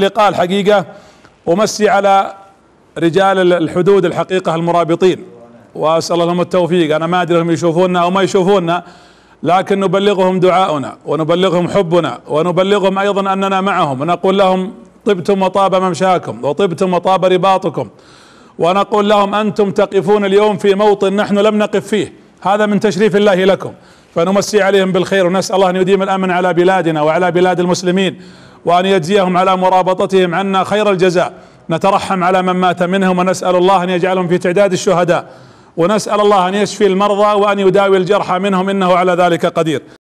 اللقاء الحقيقة أمسي على رجال الحدود الحقيقة المرابطين وأسأل لهم التوفيق أنا ما أدري هم يشوفونا أو ما يشوفونا لكن نبلغهم دعاؤنا ونبلغهم حبنا ونبلغهم أيضا أننا معهم ونقول لهم طبتم وطاب ممشاكم وطبتم وطاب رباطكم ونقول لهم أنتم تقفون اليوم في موطن نحن لم نقف فيه هذا من تشريف الله لكم فنمسي عليهم بالخير ونسأل الله أن يديم الأمن على بلادنا وعلى بلاد المسلمين وأن يجزيهم على مرابطتهم عنا خير الجزاء نترحم على من مات منهم ونسأل الله أن يجعلهم في تعداد الشهداء ونسأل الله أن يشفي المرضى وأن يداوي الجرحى منهم إنه على ذلك قدير